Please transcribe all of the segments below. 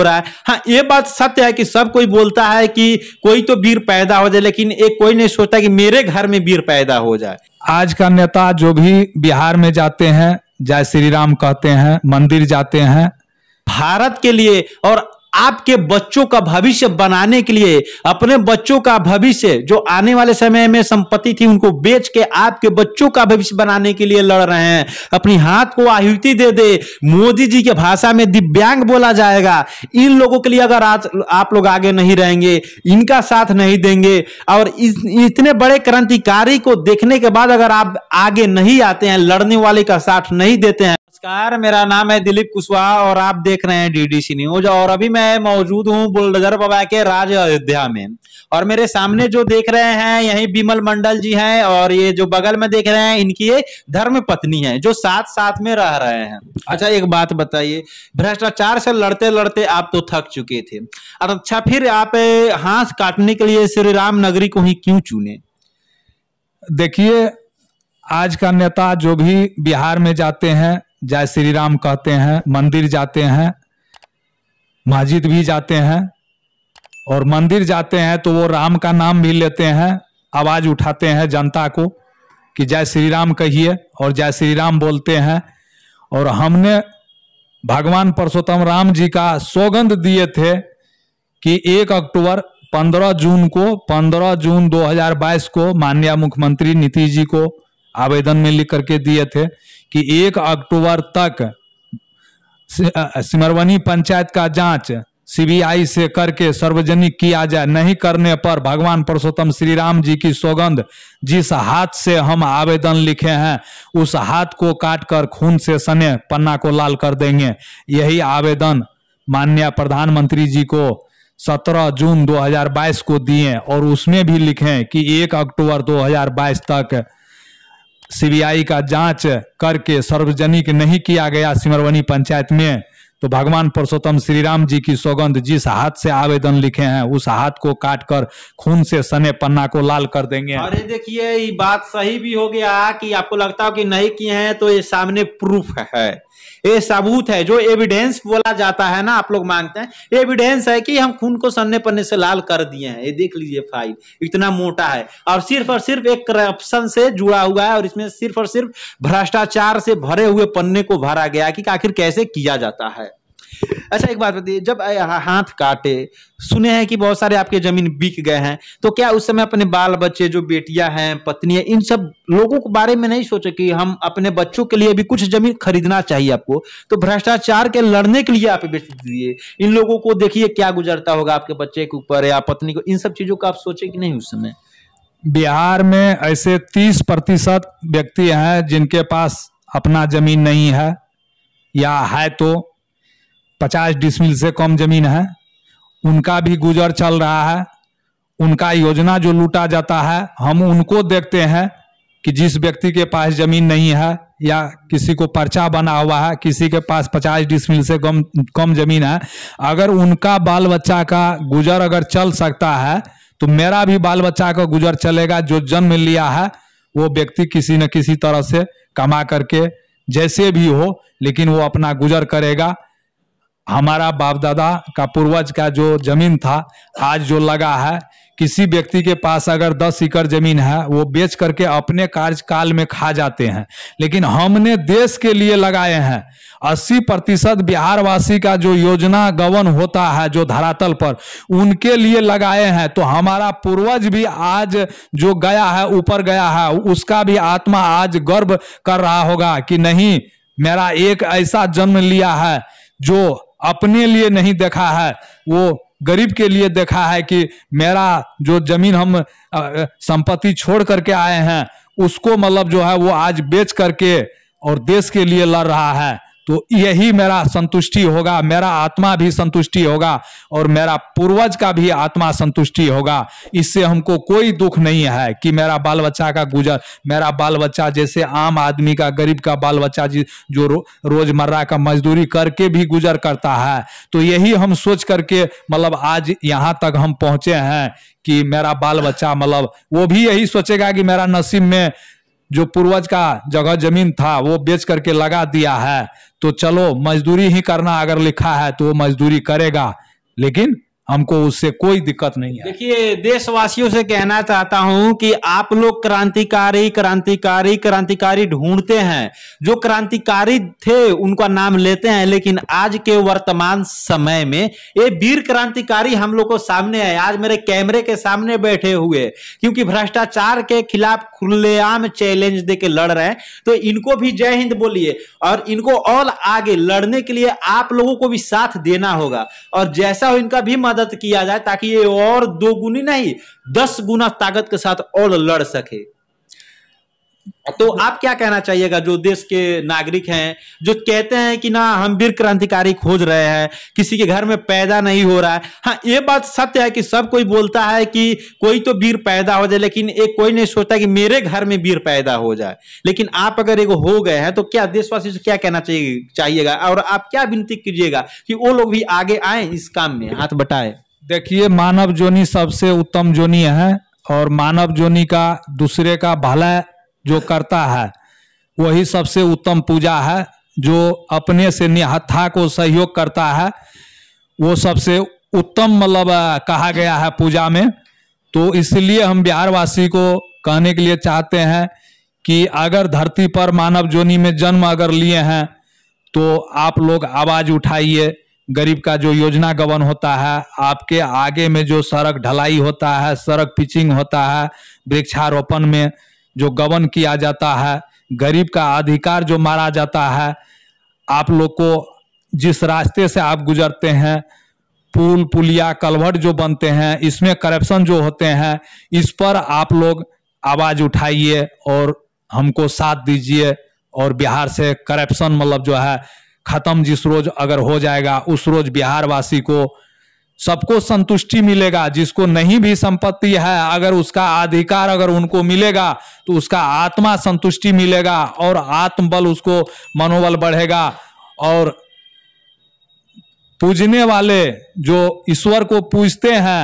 हो रहा है हाँ ये बात सत्य है कि सब कोई बोलता है कि कोई तो वीर पैदा हो जाए लेकिन एक कोई नहीं सोचता कि मेरे घर में वीर पैदा हो जाए आज का नेता जो भी बिहार में जाते हैं जय श्री राम कहते हैं मंदिर जाते हैं भारत के लिए और आपके बच्चों का भविष्य बनाने के लिए अपने बच्चों का भविष्य जो आने वाले समय में संपत्ति थी उनको बेच के आपके बच्चों का भविष्य बनाने के लिए लड़ रहे हैं अपनी हाथ को आहुति दे दे मोदी जी के भाषा में दिव्यांग बोला जाएगा इन लोगों के लिए अगर आज आप लोग आगे नहीं रहेंगे इनका साथ नहीं देंगे और इस, इतने बड़े क्रांतिकारी को देखने के बाद अगर आप आगे नहीं आते हैं लड़ने वाले का साथ नहीं देते हैं नमस्कार मेरा नाम है दिलीप कुशवाहा और आप देख रहे हैं डीडीसी न्यूज और अभी मैं मौजूद हूँ बुलडोजर बाबा के राज अयोध्या में और मेरे सामने जो देख रहे हैं यही बिमल मंडल जी हैं और ये जो बगल में देख रहे हैं इनकी ये धर्म पत्नी है जो साथ साथ में रह रहे हैं अच्छा एक बात बताइए भ्रष्टाचार से लड़ते लड़ते आप तो थक चुके थे अच्छा फिर आप हाथ काटने के लिए श्री राम नगरी को ही क्यों चुने देखिए आज का नेता जो भी बिहार में जाते हैं जय श्री राम कहते हैं मंदिर जाते हैं मस्जिद भी जाते हैं और मंदिर जाते हैं तो वो राम का नाम भी लेते हैं आवाज उठाते हैं जनता को कि जय श्री राम कहिए और जय श्री राम बोलते हैं और हमने भगवान परसोत्तम राम जी का सौगंध दिए थे कि एक अक्टूबर 15 जून को 15 जून 2022 को माननीय मुख्यमंत्री नीतीश जी को आवेदन में लिख करके दिए थे कि एक अक्टूबर तक सिमरवनी पंचायत का जांच सीबीआई से करके सार्वजनिक किया जाए नहीं करने पर भगवान पुरुषोत्तम श्री राम जी की सौगंध जिस हाथ से हम आवेदन लिखे हैं उस हाथ को काट कर खून से सने पन्ना को लाल कर देंगे यही आवेदन माननीय प्रधानमंत्री जी को 17 जून 2022 को दिए और उसमें भी लिखें कि 1 अक्टूबर 2022 तक सीबीआई का जांच करके सार्वजनिक नहीं किया गया सिमरवनी पंचायत में तो भगवान पुरुषोत्तम श्री राम जी की सौगंध जिस हाथ से आवेदन लिखे हैं उस हाथ को काट कर खून से सने पन्ना को लाल कर देंगे अरे देखिए ये बात सही भी हो गया कि आपको लगता हो कि नहीं किए हैं तो ये सामने प्रूफ है ये सबूत है जो एविडेंस बोला जाता है ना आप लोग मांगते हैं एविडेंस है कि हम खून को सन्ने पन्ने से लाल कर दिए हैं ये देख लीजिए फाइल इतना मोटा है और सिर्फ और सिर्फ एक करप्शन से जुड़ा हुआ है और इसमें सिर्फ और सिर्फ भ्रष्टाचार से भरे हुए पन्ने को भरा गया कि आखिर कैसे किया जाता है अच्छा एक बात बताइए जब हाथ काटे सुने हैं कि बहुत सारे आपके जमीन बिक गए हैं तो क्या उस समय अपने बाल बच्चे जो बेटियां हैं पत्नी है इन सब लोगों के बारे में नहीं सोचे कि हम अपने बच्चों के लिए भी कुछ जमीन खरीदना चाहिए आपको तो भ्रष्टाचार के लड़ने के लिए आप बेच दीजिए इन लोगों को देखिए क्या गुजरता होगा आपके बच्चे के ऊपर या पत्नी को इन सब चीजों का आप सोचे कि नहीं उस समय बिहार में ऐसे तीस प्रतिशत व्यक्ति हैं जिनके पास अपना जमीन नहीं है या है तो पचास डिसमिल से कम जमीन है उनका भी गुजर चल रहा है उनका योजना जो लूटा जाता है हम उनको देखते हैं कि जिस व्यक्ति के पास जमीन नहीं है या किसी को पर्चा बना हुआ है किसी के पास पचास डिसमिल से कम कम जमीन है अगर उनका बाल बच्चा का गुजर अगर चल सकता है तो मेरा भी बाल बच्चा का गुजर चलेगा जो जन्म लिया है वो व्यक्ति किसी न किसी तरह से कमा करके जैसे भी हो लेकिन वो अपना गुजर करेगा हमारा बाप दादा का पूर्वज का जो जमीन था आज जो लगा है किसी व्यक्ति के पास अगर दस एकड़ जमीन है वो बेच करके अपने कार्यकाल में खा जाते हैं लेकिन हमने देश के लिए लगाए हैं अस्सी प्रतिशत बिहारवासी का जो योजना गवन होता है जो धरातल पर उनके लिए लगाए हैं तो हमारा पूर्वज भी आज जो गया है ऊपर गया है उसका भी आत्मा आज गर्व कर रहा होगा कि नहीं मेरा एक ऐसा जन्म लिया है जो अपने लिए नहीं देखा है वो गरीब के लिए देखा है कि मेरा जो जमीन हम संपत्ति छोड़ करके आए हैं उसको मतलब जो है वो आज बेच करके और देश के लिए लड़ रहा है तो यही मेरा संतुष्टि होगा मेरा आत्मा भी संतुष्टि होगा और मेरा पूर्वज का भी आत्मा संतुष्टि होगा इससे हमको कोई दुख नहीं है कि मेरा बाल बच्चा का गुजर मेरा बाल बच्चा जैसे आम आदमी का गरीब का बाल बच्चा जो रो, रोजमर्रा का मजदूरी करके भी गुजर करता है तो यही हम सोच करके मतलब आज यहाँ तक हम पहुंचे हैं कि मेरा बाल बच्चा मतलब वो भी यही सोचेगा कि मेरा नसीब में जो पूर्वज का जगह जमीन था वो बेच करके लगा दिया है तो चलो मजदूरी ही करना अगर लिखा है तो वो मजदूरी करेगा लेकिन हमको उससे कोई दिक्कत नहीं है देखिए देशवासियों से कहना चाहता हूं कि आप लोग क्रांतिकारी क्रांतिकारी क्रांतिकारी ढूंढते हैं जो क्रांतिकारी थे उनका नाम लेते हैं लेकिन आज के वर्तमान समय में ये वीर क्रांतिकारी हम लोग को सामने आए आज मेरे कैमरे के सामने बैठे हुए क्योंकि भ्रष्टाचार के खिलाफ खुलेआम चैलेंज दे के लड़ रहे हैं तो इनको भी जय हिंद बोलिए और इनको और आगे लड़ने के लिए आप लोगों को भी साथ देना होगा और जैसा हो इनका भी मदद मदद किया जाए ताकि ये और दो गुनी नहीं दस गुना ताकत के साथ और लड़ सके तो आप क्या कहना चाहिएगा जो देश के नागरिक हैं जो कहते हैं कि ना हम वीर क्रांतिकारी खोज रहे हैं किसी के घर में पैदा नहीं हो रहा है हाँ ये बात सत्य है कि सब कोई बोलता है कि कोई तो वीर पैदा हो जाए लेकिन एक कोई नहीं सोचता कि मेरे घर में वीर पैदा हो जाए लेकिन आप अगर एगो हो गए हैं तो क्या देशवासी से क्या कहना चाहिए चाहिएगा और आप क्या विनती कीजिएगा कि वो लोग भी आगे आए इस काम में हाथ बटाए देखिए मानव जोनी सबसे उत्तम जोनी है और मानव जोनी का दूसरे का भला जो करता है वही सबसे उत्तम पूजा है जो अपने से निहत्था को सहयोग करता है वो सबसे उत्तम मतलब कहा गया है पूजा में तो इसलिए हम बिहारवासी को कहने के लिए चाहते हैं कि अगर धरती पर मानव जोनी में जन्म अगर लिए हैं तो आप लोग आवाज उठाइए गरीब का जो योजना गबन होता है आपके आगे में जो सड़क ढलाई होता है सड़क पिचिंग होता है वृक्षारोपण में जो गबन किया जाता है गरीब का अधिकार जो मारा जाता है आप लोग को जिस रास्ते से आप गुजरते हैं पुल पुलिया कलवट जो बनते हैं इसमें करप्शन जो होते हैं इस पर आप लोग आवाज उठाइए और हमको साथ दीजिए और बिहार से करप्शन मतलब जो है खत्म जिस रोज अगर हो जाएगा उस रोज बिहारवासी को सबको संतुष्टि मिलेगा जिसको नहीं भी संपत्ति है अगर उसका अधिकार अगर उनको मिलेगा तो उसका आत्मा संतुष्टि मिलेगा और आत्मबल उसको मनोबल बढ़ेगा और पूजने वाले जो ईश्वर को पूजते हैं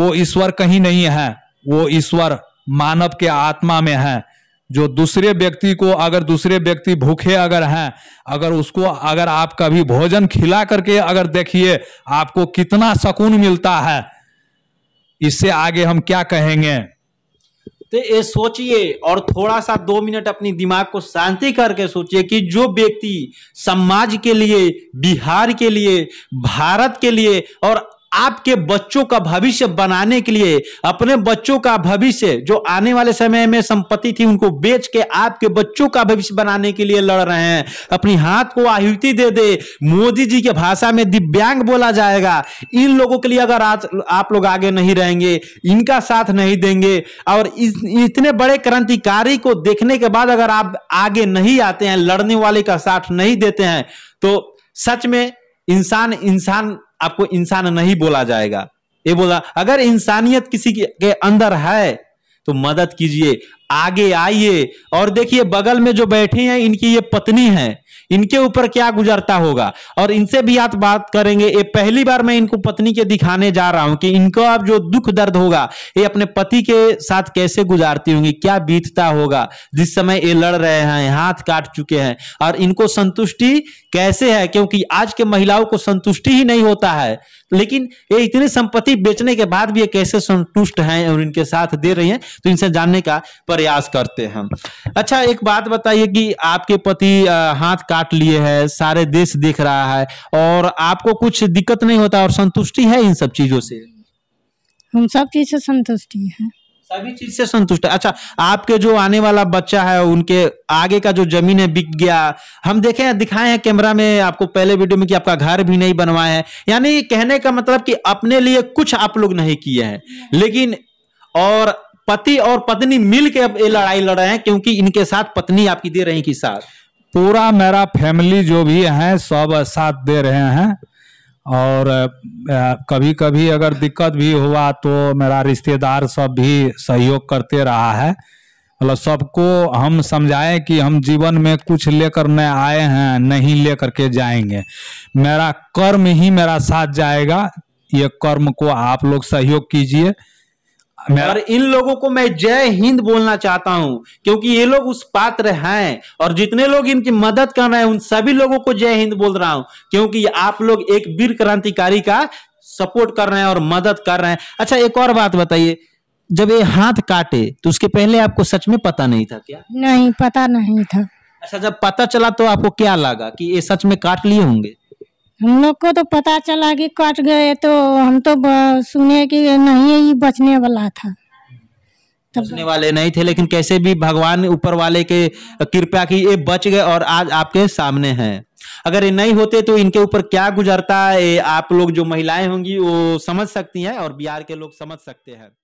वो ईश्वर कहीं नहीं है वो ईश्वर मानव के आत्मा में है जो दूसरे व्यक्ति को अगर दूसरे व्यक्ति भूखे अगर हैं अगर उसको अगर आप कभी भोजन खिला करके अगर देखिए आपको कितना सुकून मिलता है इससे आगे हम क्या कहेंगे तो ये सोचिए और थोड़ा सा दो मिनट अपनी दिमाग को शांति करके सोचिए कि जो व्यक्ति समाज के लिए बिहार के लिए भारत के लिए और आपके बच्चों का भविष्य बनाने के लिए अपने बच्चों का भविष्य जो आने वाले समय में संपत्ति थी उनको बेच के आपके बच्चों का भविष्य बनाने के लिए लड़ रहे हैं अपनी हाथ को आहुति दे दे मोदी जी के भाषा में दिव्यांग बोला जाएगा इन लोगों के लिए अगर आज आप लोग आगे नहीं रहेंगे इनका साथ नहीं देंगे और इस, इतने बड़े क्रांतिकारी को देखने के बाद अगर आप आगे नहीं आते हैं लड़ने वाले का साथ नहीं देते हैं तो सच में इंसान इंसान आपको इंसान नहीं बोला जाएगा ये बोला अगर इंसानियत किसी के अंदर है तो मदद कीजिए आगे आइए और देखिए बगल में जो बैठे हैं इनकी ये पत्नी है इनके ऊपर क्या गुजरता होगा और इनसे भी आप बात करेंगे ये पहली बार मैं इनको पत्नी के दिखाने जा रहा हूं कि इनको अब जो दुख दर्द होगा ये अपने पति के साथ कैसे गुजारती होंगी क्या बीतता होगा जिस समय ये लड़ रहे हैं हाथ काट चुके हैं और इनको संतुष्टि कैसे है क्योंकि आज के महिलाओं को संतुष्टि ही नहीं होता है लेकिन ये इतनी संपत्ति बेचने के बाद भी ये कैसे संतुष्ट हैं और इनके साथ दे रही हैं तो इनसे जानने का पर प्रयास करते हैं अच्छा एक बात बताइए कि आपके पति हाथ काट लिए हैं सारे देश देख रहा है और आपको कुछ दिक्कत नहीं होता और संतुष्टि है इन सब चीजों से हम सब चीज से संतुष्टि है सभी चीज से संतुष्ट है अच्छा आपके जो आने वाला बच्चा है उनके आगे का जो जमीन है बिक गया हम देखे हैं दिखाए हैं कैमरा में आपको पहले वीडियो में कि आपका घर भी नहीं बनवाए है यानी कहने का मतलब कि अपने लिए कुछ आप लोग नहीं किए हैं लेकिन और पति और पत्नी मिल के अब ये लड़ाई लड़ रहे हैं क्योंकि इनके साथ पत्नी आपकी दे रही की साथ पूरा मेरा फैमिली जो भी है सब साथ दे रहे हैं और कभी कभी अगर दिक्कत भी हुआ तो मेरा रिश्तेदार सब भी सहयोग करते रहा है मतलब सबको हम समझाएं कि हम जीवन में कुछ लेकर न आए हैं नहीं लेकर के जाएंगे मेरा कर्म ही मेरा साथ जाएगा ये कर्म को आप लोग सहयोग कीजिए और इन लोगों को मैं जय हिंद बोलना चाहता हूं क्योंकि ये लोग उस पात्र हैं और जितने लोग इनकी मदद कर रहे हैं उन सभी लोगों को जय हिंद बोल रहा हूं क्योंकि आप लोग एक वीर क्रांतिकारी का सपोर्ट कर रहे हैं और मदद कर रहे हैं अच्छा एक और बात बताइए जब ये हाथ काटे तो उसके पहले आपको सच में पता नहीं था क्या नहीं पता नहीं था अच्छा जब पता चला तो आपको क्या लगा कि ये सच में काट लिए होंगे हम लोग को तो पता चला कि कट गए तो हम तो सुने कि नहीं ये बचने वाला था बचने वाले नहीं थे लेकिन कैसे भी भगवान ऊपर वाले के कृपा की ये बच गए और आज आपके सामने हैं अगर ये नहीं होते तो इनके ऊपर क्या गुजरता है आप लोग जो महिलाएं होंगी वो समझ सकती हैं और बिहार के लोग समझ सकते हैं